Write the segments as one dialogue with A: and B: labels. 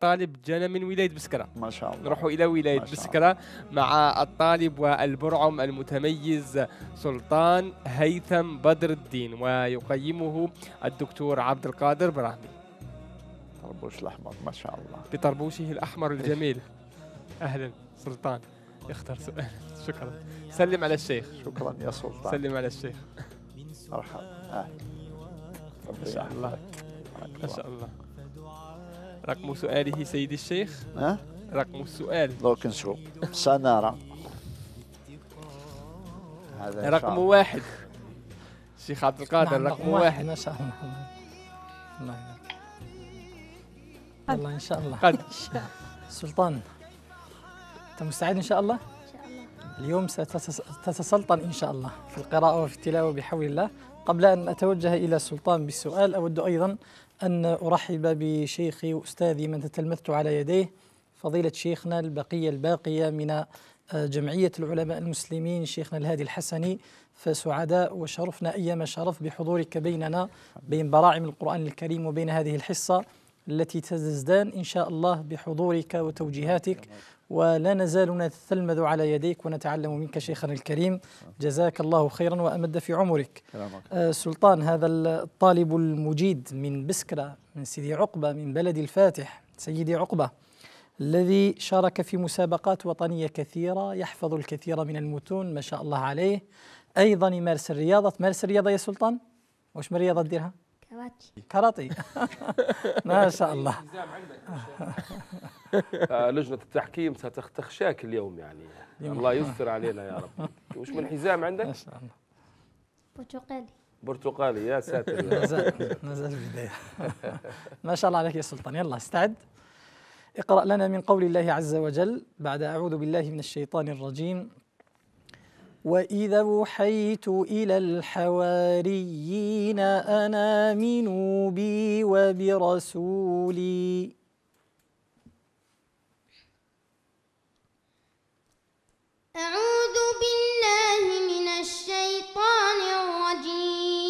A: طالب جانا من ولايه بسكره ما شاء الله نروحوا الى ولايه بسكره مع الطالب والبرعم المتميز سلطان هيثم بدر الدين ويقيمه الدكتور عبد القادر براهمي طربوش الاحمر ما شاء الله بطربوشه الاحمر إيه. الجميل اهلا سلطان اختر سؤال شكرا سلم على الشيخ شكرا يا سلطان سلم على الشيخ مرحبا اهلا ما شاء الله ما شاء الله رقم سؤاله سيد الشيخ ها رقم السؤال دوك نشوف سنارة هذا نعم، رقم واحد الشيخ عبد القادر رقم واحد ان شاء الله
B: الله ان شاء الله قد سلطان انت مستعد ان شاء الله اليوم ستتسلطن إن شاء الله في القراءة وفي التلاوة بحول الله قبل أن أتوجه إلى السلطان بالسؤال أود أيضا أن أرحب بشيخي وأستاذي من تتلمذت على يديه فضيلة شيخنا البقية الباقية من آه، جمعية العلماء المسلمين شيخنا الهادي الحسني فسعداء وشرفنا أيما شرف بحضورك بيننا بين براعم القرآن الكريم وبين هذه الحصة التي تزدان إن شاء الله بحضورك وتوجيهاتك ولا نزال نتلمذ على يديك ونتعلم منك شيخنا الكريم جزاك الله خيرا وأمد في عمرك آه، سلطان هذا الطالب المجيد من بسكرة من سيدي عقبة من بلد الفاتح سيدي عقبة الذي شارك في مسابقات وطنية كثيرة يحفظ الكثير من المتون ما شاء الله عليه أيضا يمارس الرياضة تمارس الرياضة يا سلطان واش من رياضة ديرها؟ كراتي كراتي ما شاء الله
C: آه، لجنة التحكيم ستخشاك اليوم يعني الله يستر علينا يا رب وش من حزام عندك؟ ما شاء الله برتقالي برتقالي يا ساتر نزل البداية
B: ما شاء الله عليك يا سلطان يلا استعد اقرأ لنا من قول الله عز وجل بعد أعوذ بالله من الشيطان الرجيم وإذا أوحيت إلى الحواريين أن آمنوا بي وبرسولي
D: أعوذ بالله من الشيطان الرجيم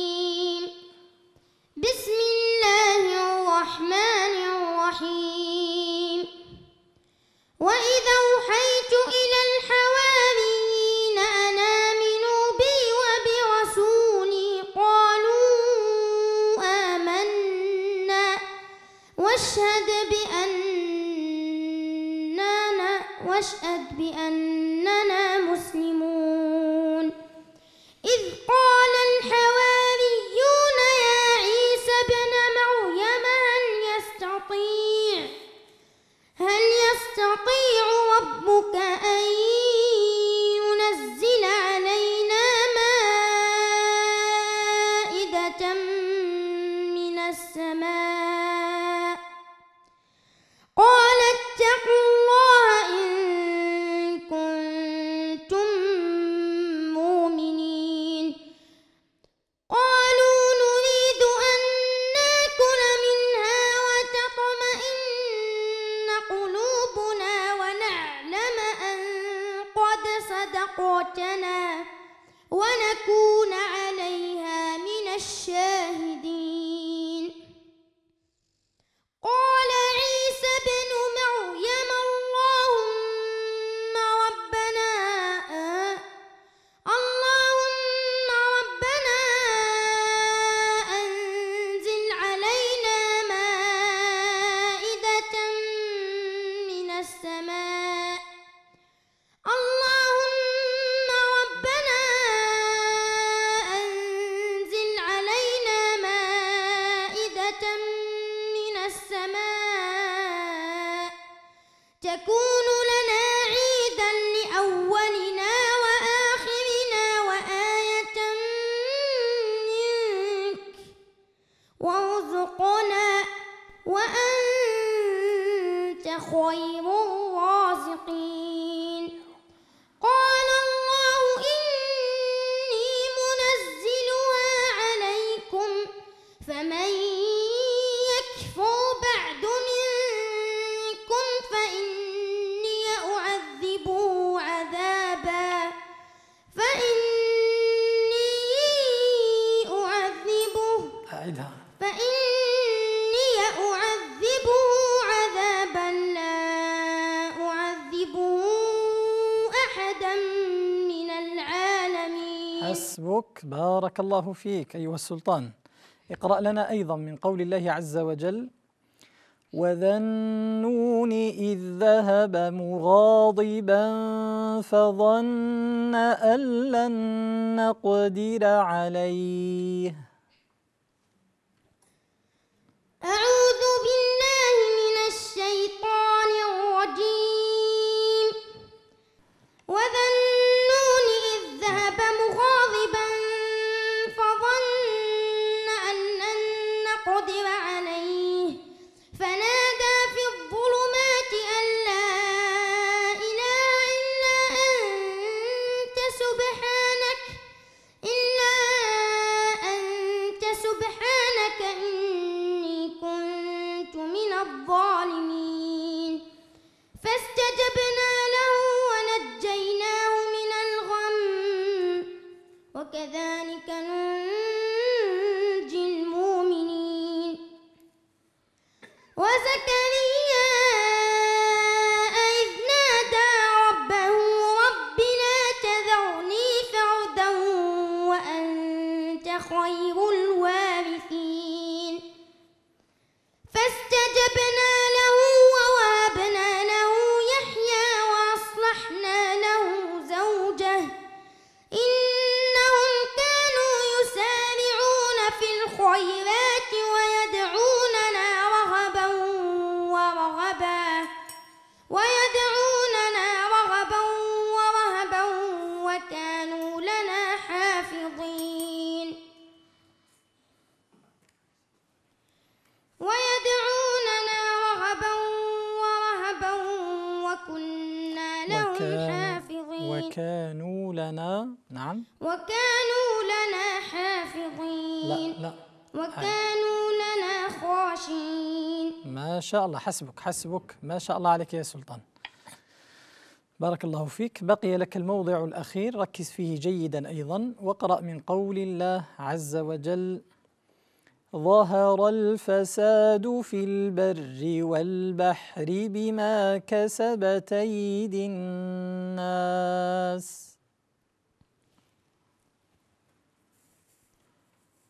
D: خير الرازقين
B: بارك الله فيك أيها السلطان اقرأ لنا أيضا من قول الله عز وجل وذنون إذ ذهب مغاضبا فظن أن لن نقدر عليه
D: أعوذ بالله من الشيطان الرجيم وذنون
B: شاء الله حسبك حسبك ما شاء الله عليك يا سلطان بارك الله فيك بقي لك الموضع الأخير ركز فيه جيدا أيضا واقرأ من قول الله عز وجل ظهر الفساد في البر والبحر بما كسبت أيدي الناس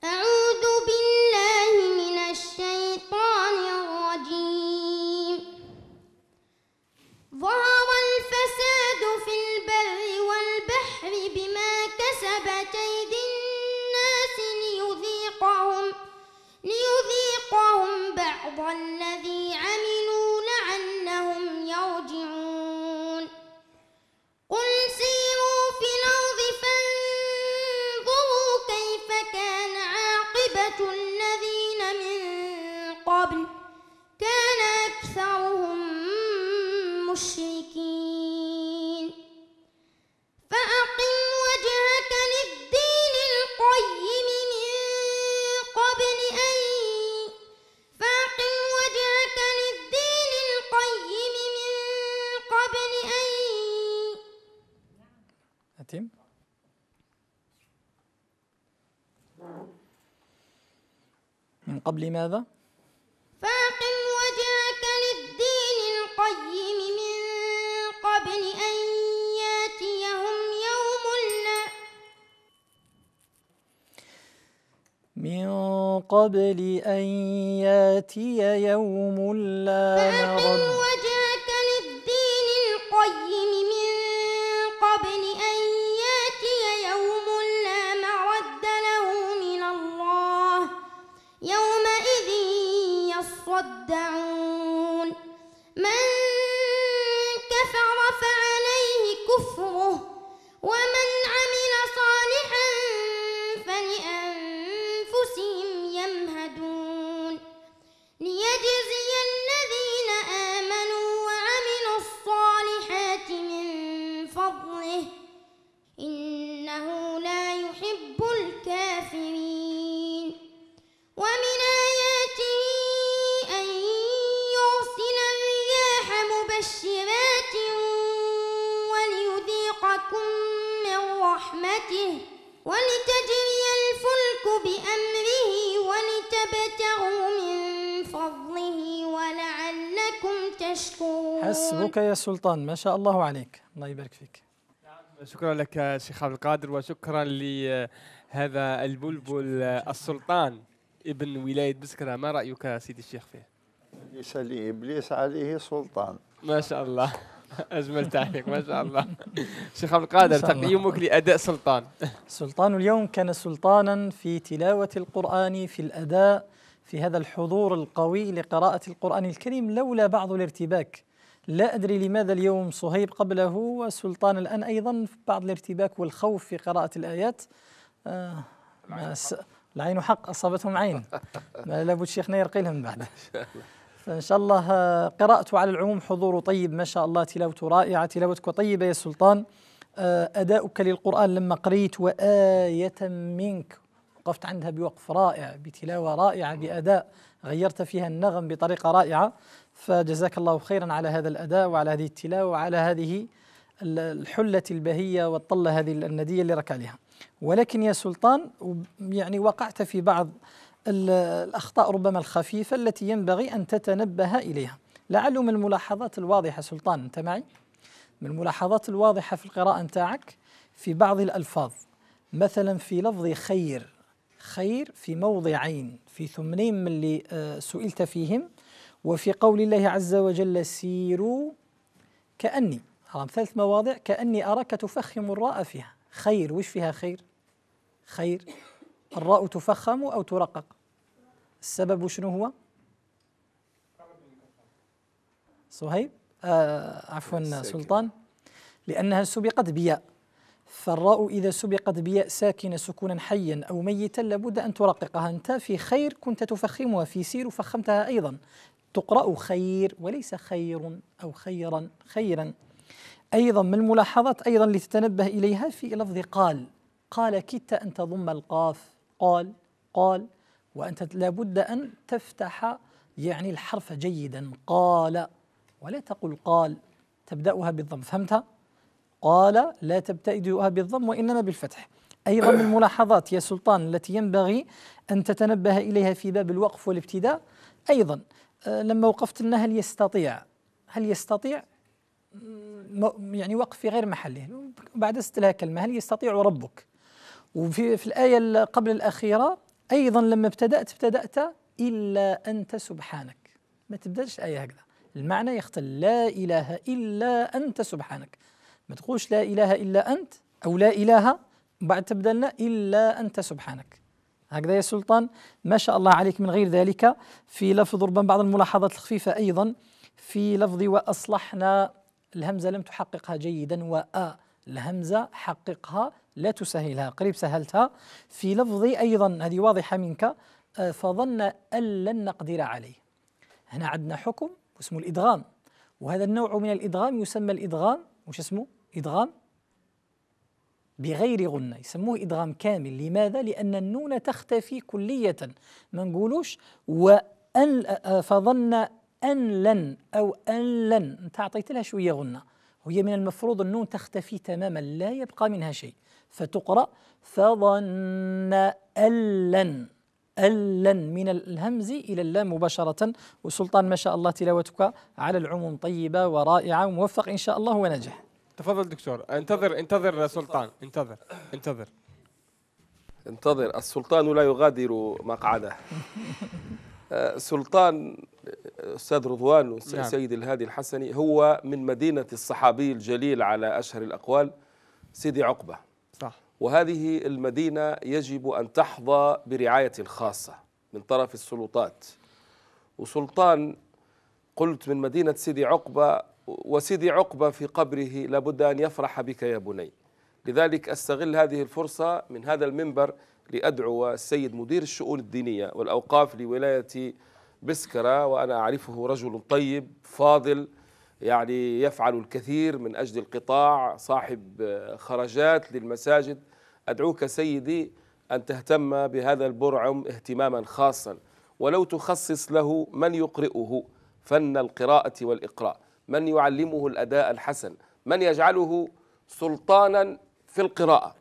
D: أعوذ المشركين فأقم وجهك للدين القيم من قبل أن فأقم وجهك للدين القيم من قبل أن
B: أتم من قبل ماذا؟ قبل أن ياتي يوم لا مرد
D: وجهك للدين القيم من قبل أن ياتي يوم لا مرد له من الله يومئذ يصدعون من حسبك
B: يا سلطان ما شاء الله عليك الله يبارك فيك
A: شكرا لك شيخ عبد القادر وشكرا لهذا البلبل السلطان ابن ولاية بسكرة ما رأيك سيدي الشيخ فيه؟ ليس لي ابليس عليه سلطان ما شاء الله أجمل تعليق ما شاء الله شيخ عبد القادر تقييمك لأداء سلطان
B: سلطان اليوم كان سلطانا في تلاوة القرآن في الأداء في هذا الحضور القوي لقراءة القرآن الكريم لولا بعض الارتباك لا أدري لماذا اليوم صهيب قبله وسلطان الآن أيضا بعض الارتباك والخوف في قراءة الآيات آه العين آه، حق أصابتهم عين لابد شيخنا يرقي لهم بعد فإن شاء الله آه، قراءته على العموم حضور طيب ما شاء الله تلاوته رائعة تلاوتك طيبة يا سلطان آه، أداؤك للقرآن لما قريت وآية منك وقفت عندها بوقف رائع بتلاوة رائعة بأداء غيرت فيها النغم بطريقة رائعة فجزاك الله خيرا على هذا الأداء وعلى هذه التلاوة وعلى هذه الحلة البهية والطلة هذه الندية اللي ركع عليها ولكن يا سلطان يعني وقعت في بعض الأخطاء ربما الخفيفة التي ينبغي أن تتنبه إليها لعله من الملاحظات الواضحة سلطان أنت معي من الملاحظات الواضحة في القراءة نتاعك في بعض الألفاظ مثلا في لفظ خير خير في موضعين في ثمنين من اللي آه، سئلت فيهم وفي قول الله عز وجل سيروا كأني حرام ثلاث مواضع كأني أراك تفخم الراء فيها خير وش فيها خير خير الراء تفخم أو ترقق السبب شنو هو صهيب آه عفوا سلطان لأنها سبقت بياء فالراء إذا سبقت بياء ساكنة سكونا حيا أو ميتا لابد أن ترققها أنت في خير كنت تفخمها في سير فخمتها أيضا تقرأ خير وليس خير أو خيرا خيرا أيضا من الملاحظات أيضا لتتنبه إليها في لفظ قال قال كدت أن تضم القاف قال قال وأنت لابد أن تفتح يعني الحرف جيدا قال ولا تقل قال تبدأها بالضم فهمت قال لا تبتدئها بالضم وإنما بالفتح أيضا من الملاحظات يا سلطان التي ينبغي أن تتنبه إليها في باب الوقف والابتداء أيضا لما وقفت لنا هل يستطيع هل يستطيع يعني وقف في غير محله بعد استلها كلمة هل يستطيع ربك وفي في الآية قبل الأخيرة أيضا لما ابتدأت ابتدأت إلا أنت سبحانك ما تبدأش الآية هكذا المعنى يختل لا إله إلا أنت سبحانك ما تقولش لا إله إلا أنت أو لا إله بعد تبدلنا إلا أنت سبحانك هكذا يا سلطان ما شاء الله عليك من غير ذلك في لفظ ربما بعض الملاحظات الخفيفة أيضا في لفظ وأصلحنا الهمزة لم تحققها جيدا وأ الهمزة حققها لا تسهلها قريب سهلتها في لفظي أيضا هذه واضحة منك فظن أن لن نقدر عليه هنا عندنا حكم اسمه الإدغام وهذا النوع من الإدغام يسمى الإدغام وش اسمه؟ إدغام بغير غنة يسموه إدغام كامل لماذا؟ لأن النون تختفي كلية ما نقولوش وأن فظن أن لن أو أن لن أنت أعطيت لها شوية غنة وهي من المفروض النون تختفي تماما لا يبقى منها شيء فتقرأ فظن أن لن ألن من الهمز إلى اللام مباشرة وسلطان ما شاء الله تلاوتك على العموم طيبة ورائعة وموفق إن شاء الله ونجح
A: تفضل دكتور انتظر انتظر سلطان انتظر انتظر
C: انتظر السلطان لا يغادر مقعده آه، سلطان آه، استاذ رضوان نعم. سيد الهادي الحسني هو من مدينه الصحابي الجليل على اشهر الاقوال سيدي عقبه صح وهذه المدينه يجب ان تحظى برعايه خاصه من طرف السلطات وسلطان قلت من مدينه سيدي عقبه وسيدي عقبة في قبره لابد أن يفرح بك يا بني لذلك أستغل هذه الفرصة من هذا المنبر لأدعو السيد مدير الشؤون الدينية والأوقاف لولاية بسكرة وأنا أعرفه رجل طيب فاضل يعني يفعل الكثير من أجل القطاع صاحب خرجات للمساجد أدعوك سيدي أن تهتم بهذا البرعم اهتماما خاصا ولو تخصص له من يقرئه فن القراءة والإقراء من يعلمه الأداء الحسن من يجعله سلطانا في القراءة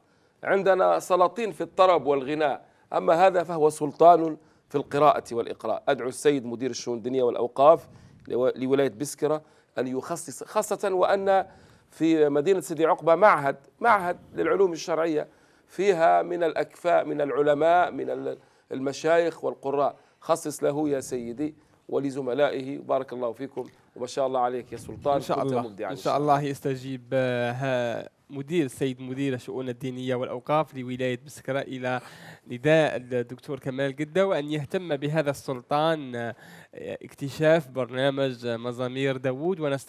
C: عندنا سلاطين في الطرب والغناء أما هذا فهو سلطان في القراءة والإقراء أدعو السيد مدير الشؤون الدينية والأوقاف لولاية بسكرة أن يخصص خاصة وأن في مدينة سيدي عقبة معهد معهد للعلوم الشرعية فيها من الأكفاء من العلماء من المشايخ والقراء خصص له يا سيدي ولزملائه بارك الله فيكم وما شاء الله عليك يا سلطان إن شاء الله إن شاء, إن شاء
A: الله يستجيب ها آه، مدير السيد مدير الشؤون الدينية والأوقاف لولاية بسكرة إلى نداء الدكتور كمال جده وأن يهتم بهذا السلطان آه، اكتشاف برنامج مزامير داوود ونستمر